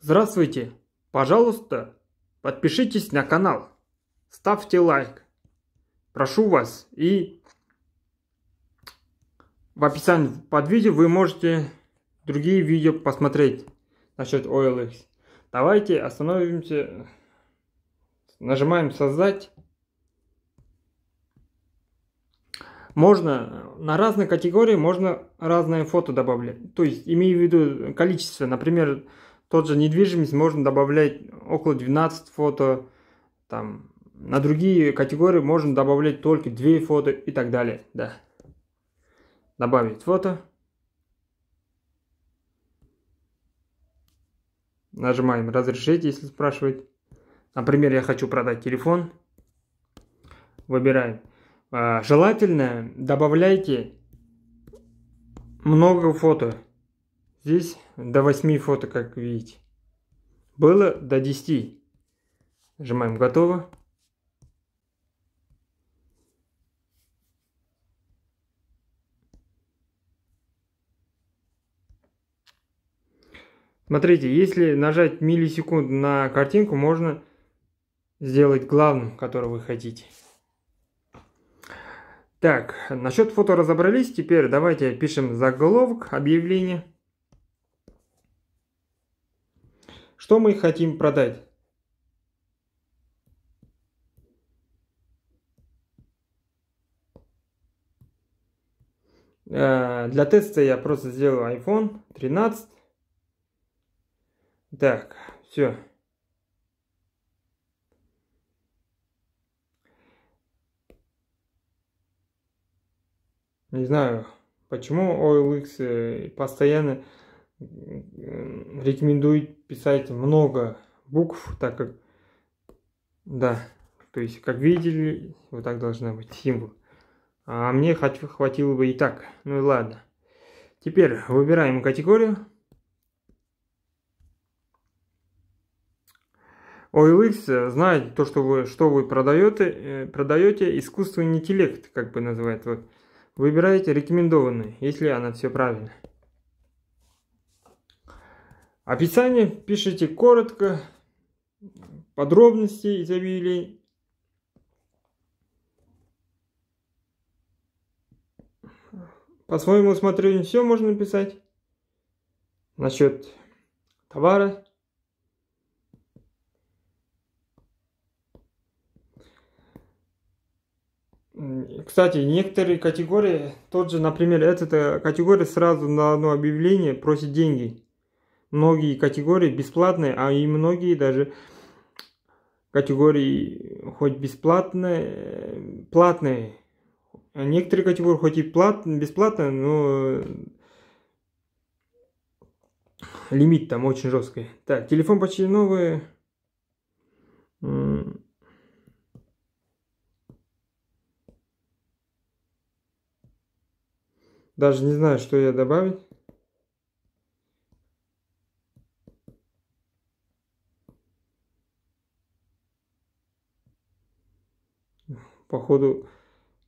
Здравствуйте! Пожалуйста, подпишитесь на канал, ставьте лайк. Прошу вас и в описании под видео вы можете другие видео посмотреть насчет OLX. Давайте остановимся, нажимаем создать. Можно на разные категории, можно разные фото добавлять. То есть имею в виду количество, например, тот же недвижимость можно добавлять около 12 фото, там, на другие категории можно добавлять только 2 фото и так далее, да. Добавить фото. Нажимаем «Разрешить», если спрашивать. Например, я хочу продать телефон. Выбираем. А, желательно добавляйте много фото. Здесь до 8 фото, как видите. Было до 10. Нажимаем «Готово». Смотрите, если нажать миллисекунду на картинку, можно сделать главным, который вы хотите. Так, насчет фото разобрались. Теперь давайте пишем заголовок объявления. что мы хотим продать. Э, для теста я просто сделал iPhone 13. Так, все. Не знаю, почему OLX э, постоянно рекомендует писать много букв, так как, да, то есть, как видели, вот так должна быть символ. А мне хватило бы и так. Ну и ладно. Теперь выбираем категорию. OLX знает то, что вы, что вы продаете, э, продаете искусственный интеллект, как бы называют. Вот. Выбираете рекомендованный, если она все правильно. Описание пишите коротко, подробности изобилий. По своему усмотрению все можно написать. Насчет товара. Кстати, некоторые категории, тот же, например, эта э, категория сразу на одно объявление просит деньги многие категории бесплатные, а и многие даже категории хоть бесплатные, платные. некоторые категории хоть и платные, бесплатные, но лимит там очень жесткий. Так, телефон почти новый. Даже не знаю, что я добавить. походу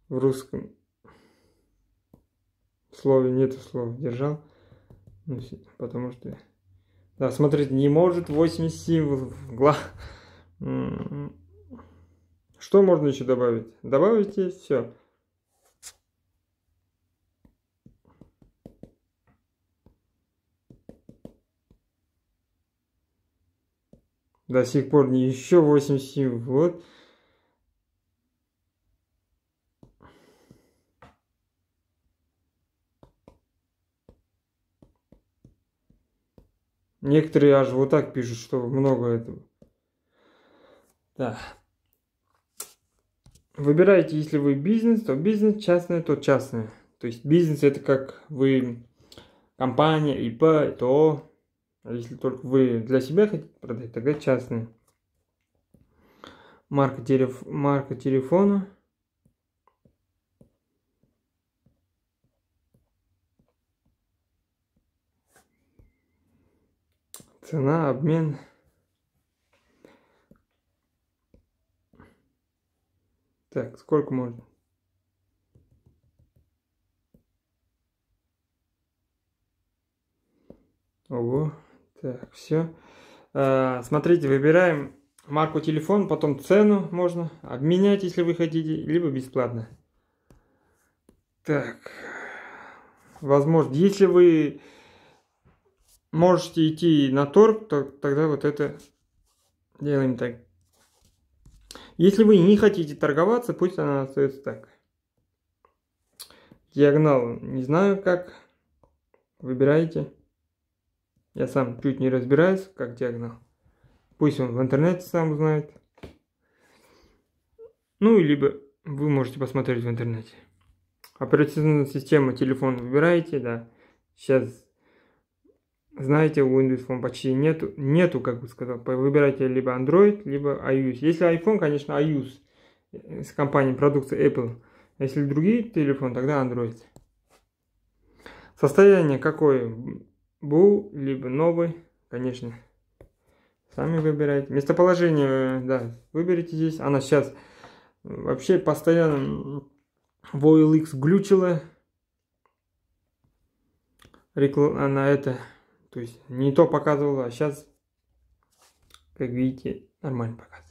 в русском слове нету слова держал. Ну, потому что... Да, смотрите, не может 80 символов. Гла... М-м-м. Что можно еще добавить? Добавите все. До сих пор не еще 8 символов. Вот. Некоторые аж вот так пишут, что много этого. Да. Выбирайте, если вы бизнес, то бизнес, частное, то частное. То есть бизнес это как вы компания, ИП, то а если только вы для себя хотите продать, тогда частное. Марка, телеф... Марка телефона Цена, обмен. Так, сколько можно? Ого, так, все. А, смотрите, выбираем марку телефон, потом цену можно обменять, если вы хотите, либо бесплатно. Так, возможно, если вы Можете идти на торг, то, тогда вот это делаем так. Если вы не хотите торговаться, пусть она остается так. Диагнал, не знаю как. Выбирайте. Я сам чуть не разбираюсь, как диагнал. Пусть он в интернете сам узнает. Ну, либо вы можете посмотреть в интернете. Операционная система, телефон выбираете, да. Сейчас знаете, у Windows Phone почти нету, нету, как бы сказал, выбирайте либо Android, либо iOS. Если iPhone, конечно, iOS э, с компанией продукции Apple. А если другие телефон, тогда Android. Состояние какое? Был, либо новый, конечно. Сами выбирайте. Местоположение, да, выберите здесь. Она сейчас вообще постоянно в OLX глючила. Рекл... Она это то есть не то показывало, а сейчас, как видите, нормально показывает.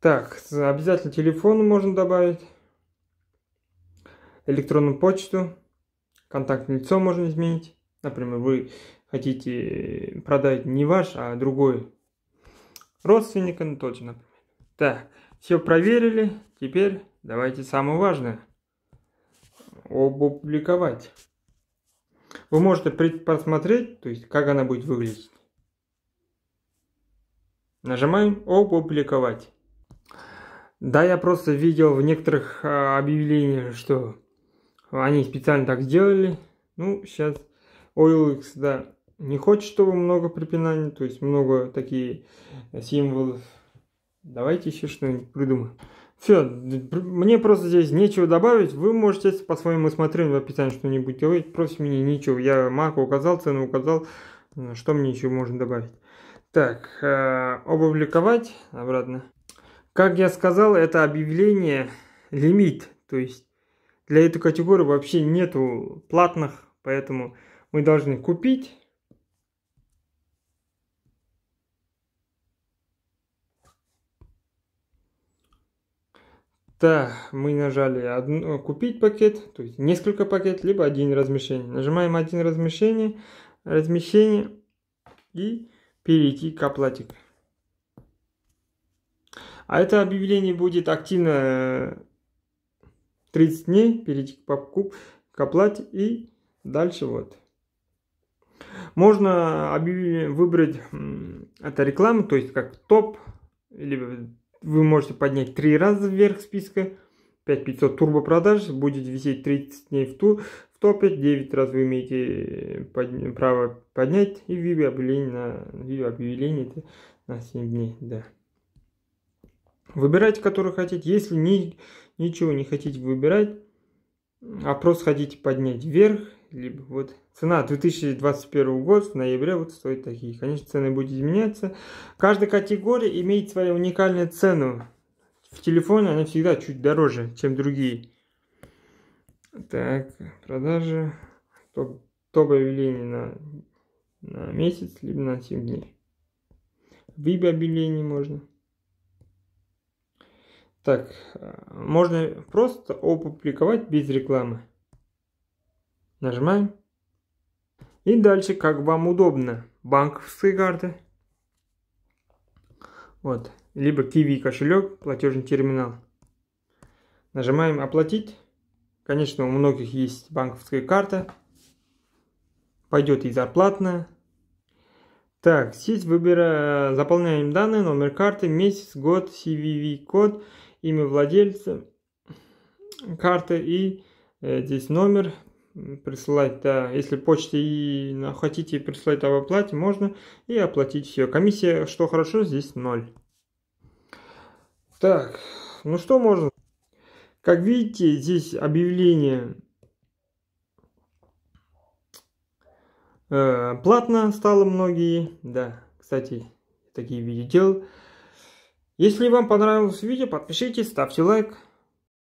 Так, обязательно телефон можно добавить, электронную почту, контактное лицо можно изменить. Например, вы хотите продать не ваш, а другой родственника, ну, тот же, например. Так, все проверили, теперь давайте самое важное – опубликовать. Вы можете просмотреть, то есть как она будет выглядеть. Нажимаем «Опубликовать». Да, я просто видел в некоторых а, объявлениях, что они специально так сделали. Ну, сейчас OLX, да, не хочет, чтобы много препинаний, то есть много такие символов. Давайте еще что-нибудь придумаем. Все, мне просто здесь нечего добавить. Вы можете по своему усмотрению в описании что-нибудь говорить. Просто мне нечего. Я марку указал, цену указал. Что мне еще можно добавить? Так, э, опубликовать обратно. Как я сказал, это объявление лимит. То есть для этой категории вообще нету платных, поэтому мы должны купить Да, мы нажали одну, э, купить пакет, то есть несколько пакет, либо один размещение. Нажимаем один размещение, размещение и перейти к оплате. А это объявление будет активно 30 э, дней, перейти к покуп, к оплате и дальше вот. Можно выбрать это рекламу, то есть как топ, либо вы можете поднять три раза вверх списка. 5500 турбо продаж будет висеть 30 дней в, ту, в топе. 9 раз вы имеете э, под, право поднять. И видео объявление на, видео объявление это на 7 дней. Да. Выбирайте, который хотите. Если ни, ничего не хотите выбирать, а просто хотите поднять вверх, либо. Вот цена 2021 год в ноябре вот стоит такие. Конечно, цены будут изменяться. Каждая категория имеет свою уникальную цену. В телефоне она всегда чуть дороже, чем другие. Так, продажи. Топ, топ объявлений на, на месяц, либо на 7 дней. Вибе объявлений можно. Так, а, можно просто опубликовать без рекламы. Нажимаем. И дальше, как вам удобно, банковские карты. Вот. Либо Kiwi кошелек, платежный терминал. Нажимаем «Оплатить». Конечно, у многих есть банковская карта. Пойдет и зарплатная. Так, здесь выбираем, заполняем данные, номер карты, месяц, год, CVV-код, имя владельца карты и э, здесь номер, присылать, да, если почте и хотите присылать об оплате, можно и оплатить все. Комиссия, что хорошо, здесь 0. Так, ну что можно? Как видите, здесь объявление э, платно стало многие, да, кстати, такие видео делал. Если вам понравилось видео, подпишитесь, ставьте лайк.